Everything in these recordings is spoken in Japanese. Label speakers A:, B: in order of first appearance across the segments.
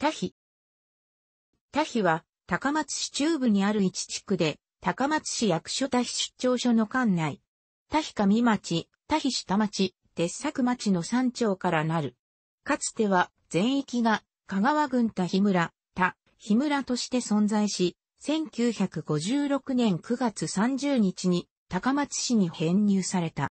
A: 多比。多比は、高松市中部にある一地区で、高松市役所多比出張所の管内。多比上町、多比下町、鉄作町の山頂からなる。かつては、全域が、香川郡多比村、多、日村として存在し、1956年9月30日に、高松市に編入された。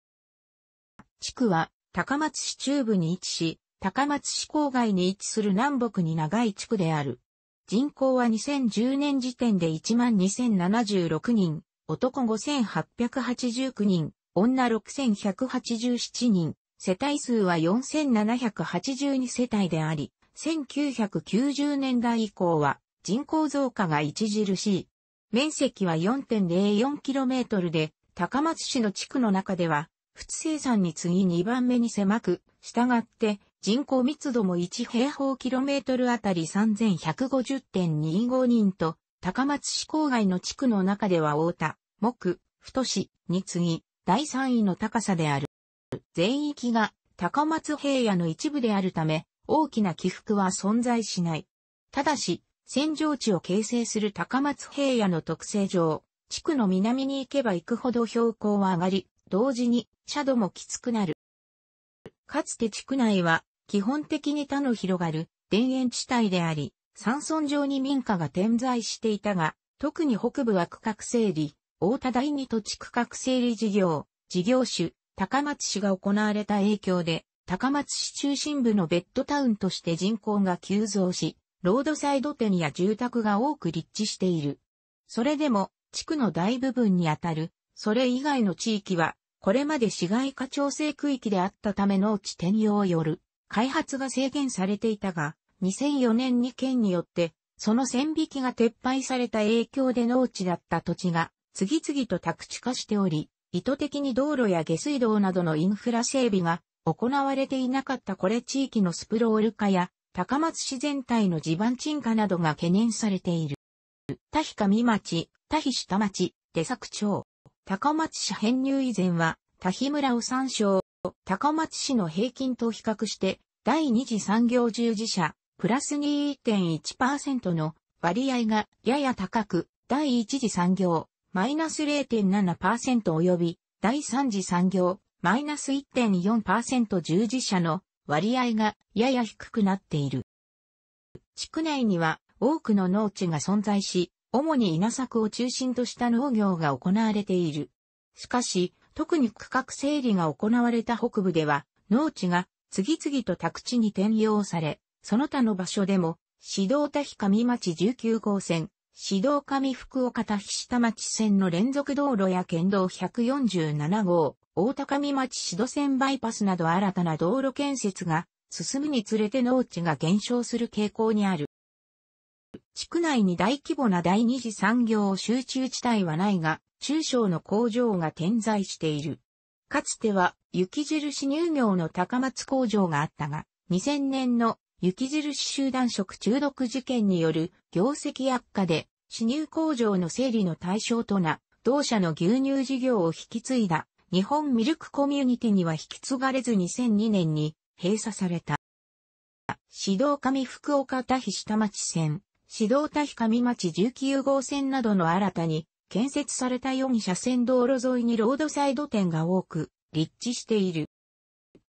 A: 地区は、高松市中部に位置し、高松市郊外に位置する南北に長い地区である。人口は2010年時点で12,076人、男5,889人、女6,187人、世帯数は4,782世帯であり、1990年代以降は人口増加が著しい。面積は 4.04km で、高松市の地区の中では、普通生産に次2番目に狭く、従って、人口密度も1平方キロメートルあたり3150.25人と、高松市郊外の地区の中では太田、木、太市に次ぎ、第3位の高さである。全域が高松平野の一部であるため、大きな起伏は存在しない。ただし、扇状地を形成する高松平野の特性上、地区の南に行けば行くほど標高は上がり、同時に斜度もきつくなる。かつて地区内は基本的に他の広がる田園地帯であり、山村上に民家が点在していたが、特に北部は区画整理、大田第二土地区画整理事業、事業種、高松市が行われた影響で、高松市中心部のベッドタウンとして人口が急増し、ロードサイド店や住宅が多く立地している。それでも、地区の大部分にあたる、それ以外の地域は、これまで市街化調整区域であったため農地転用よる開発が制限されていたが、2004年に県によって、その線引きが撤廃された影響で農地だった土地が次々と宅地化しており、意図的に道路や下水道などのインフラ整備が行われていなかったこれ地域のスプロール化や高松市全体の地盤沈下などが懸念されている。田比上町、田比下町、出作町。高松市編入以前は、田日村を参照、高松市の平均と比較して、第二次産業従事者、プラス2.1%の割合がやや高く、第一次産業、マイナス0.7%及び、第三次産業、マイナス1.4%従事者の割合がやや低くなっている。地区内には多くの農地が存在し、主に稲作を中心とした農業が行われている。しかし、特に区画整理が行われた北部では、農地が次々と宅地に転用され、その他の場所でも、指導田日上町19号線、指導上福岡田日下町線の連続道路や県道147号、大高見町シド線バイパスなど新たな道路建設が進むにつれて農地が減少する傾向にある。地区内に大規模な第二次産業集中地帯はないが、中小の工場が点在している。かつては、雪印乳業の高松工場があったが、2000年の雪印集団食中毒事件による業績悪化で、死乳工場の整理の対象とな、同社の牛乳事業を引き継いだ、日本ミルクコミュニティには引き継がれず2002年に閉鎖された。指導上福岡田日下町線。指導田日上町19号線などの新たに建設された4車線道路沿いにロードサイド店が多く立地している。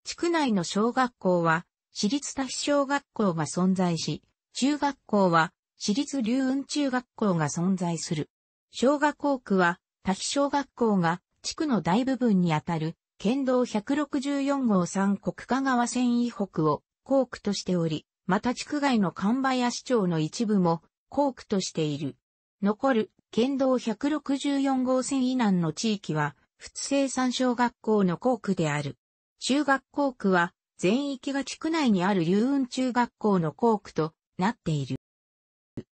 A: 地区内の小学校は私立田日小学校が存在し、中学校は私立龍雲中学校が存在する。小学校区は多比小学校が地区の大部分にあたる県道164号3国家川線以北を校区としており、また地区外の神林町の一部も校区としている。残る県道164号線以南の地域は、仏生産小学校の校区である。中学校区は、全域が地区内にある龍雲中学校の校区となっている。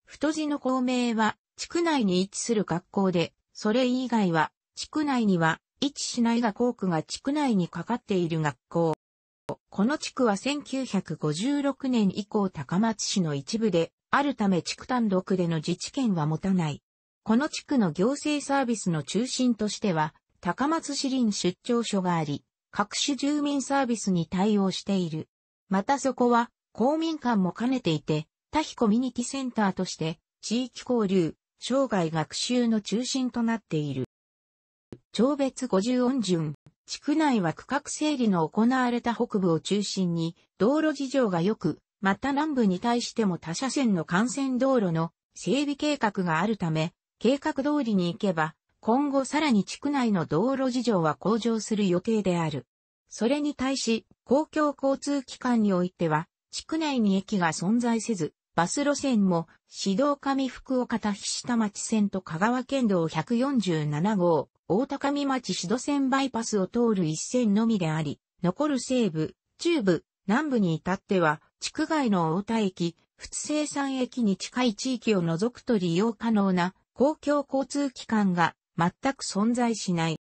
A: 太字の校名は、地区内に位置する学校で、それ以外は、地区内には、位置しないが校区が地区内にかかっている学校。この地区は1956年以降高松市の一部で、あるため地区単独での自治権は持たない。この地区の行政サービスの中心としては、高松市林出張所があり、各種住民サービスに対応している。またそこは、公民館も兼ねていて、多非コミュニティセンターとして、地域交流、生涯学習の中心となっている。超別50音順。地区内は区画整理の行われた北部を中心に、道路事情が良く、また南部に対しても他車線の幹線道路の整備計画があるため、計画通りに行けば、今後さらに地区内の道路事情は向上する予定である。それに対し、公共交通機関においては、地区内に駅が存在せず、バス路線も、指導上福岡田菱田町線と香川県道147号、大高見町市戸線バイパスを通る一線のみであり、残る西部、中部、南部に至っては、地区外の大田駅、仏生産駅に近い地域を除くと利用可能な公共交通機関が全く存在しない。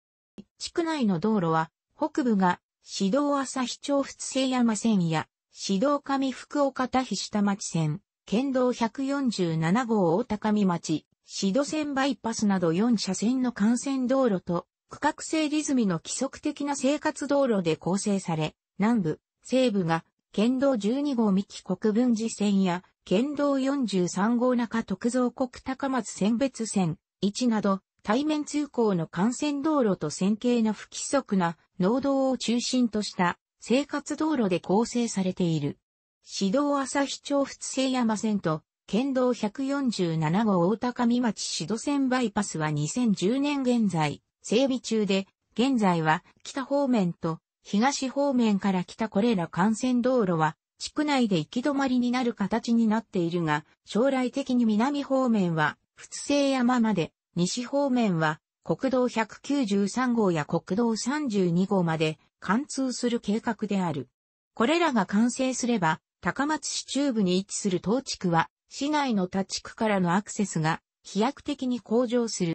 A: 地区内の道路は、北部が、市道朝日町仏生山線や、市道上福岡田日下町線、県道147号大高見町、シド線バイパスなど4車線の幹線道路と、区画整理済みの規則的な生活道路で構成され、南部、西部が、県道12号三木国分寺線や、県道43号中徳造国高松線別線、1など、対面通行の幹線道路と線形の不規則な農道を中心とした生活道路で構成されている。市道朝日町仏西山線と県道147号大高見町市土線バイパスは2010年現在、整備中で、現在は北方面と東方面から来たこれら幹線道路は、地区内で行き止まりになる形になっているが、将来的に南方面は、仏聖山まで、西方面は、国道193号や国道32号まで貫通する計画である。これらが完成すれば、高松市中部に位置する東地区は市内の他地区からのアクセスが飛躍的に向上する。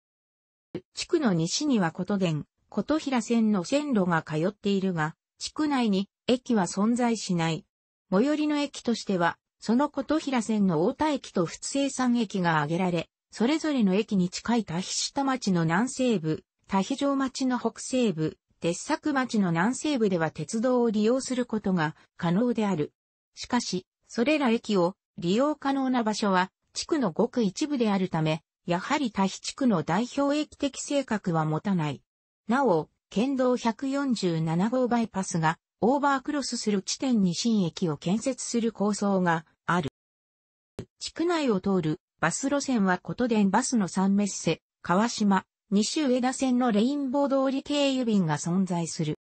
A: 地区の西には琴殿、琴平線の線路が通っているが、地区内に駅は存在しない。最寄りの駅としては、その琴平線の大田駅と仏生山駅が挙げられ、それぞれの駅に近い多比下町の南西部、多比城町の北西部、鉄作町の南西部では鉄道を利用することが可能である。しかし、それら駅を利用可能な場所は地区のごく一部であるため、やはり多比地区の代表駅的性格は持たない。なお、県道147号バイパスがオーバークロスする地点に新駅を建設する構想がある。地区内を通るバス路線は琴電バスの三メッセ、川島、西上田線のレインボー通り経由便が存在する。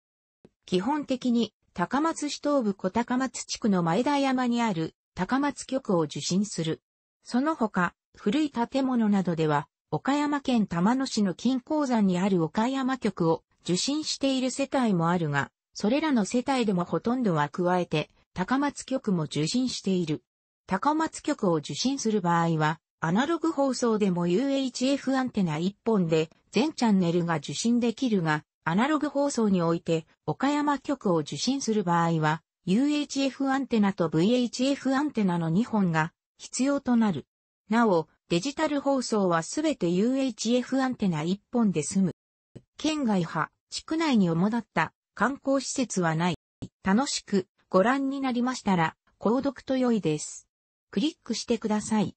A: 基本的に高松市東部小高松地区の前田山にある高松局を受信する。その他、古い建物などでは、岡山県玉野市の金鉱山にある岡山局を受信している世帯もあるが、それらの世帯でもほとんどは加えて、高松局も受信している。高松局を受信する場合は、アナログ放送でも UHF アンテナ1本で全チャンネルが受信できるが、アナログ放送において岡山局を受信する場合は、UHF アンテナと VHF アンテナの2本が必要となる。なお、デジタル放送はすべて UHF アンテナ1本で済む。県外派、地区内に主だった観光施設はない。楽しくご覧になりましたら、購読と良いです。クリックしてください。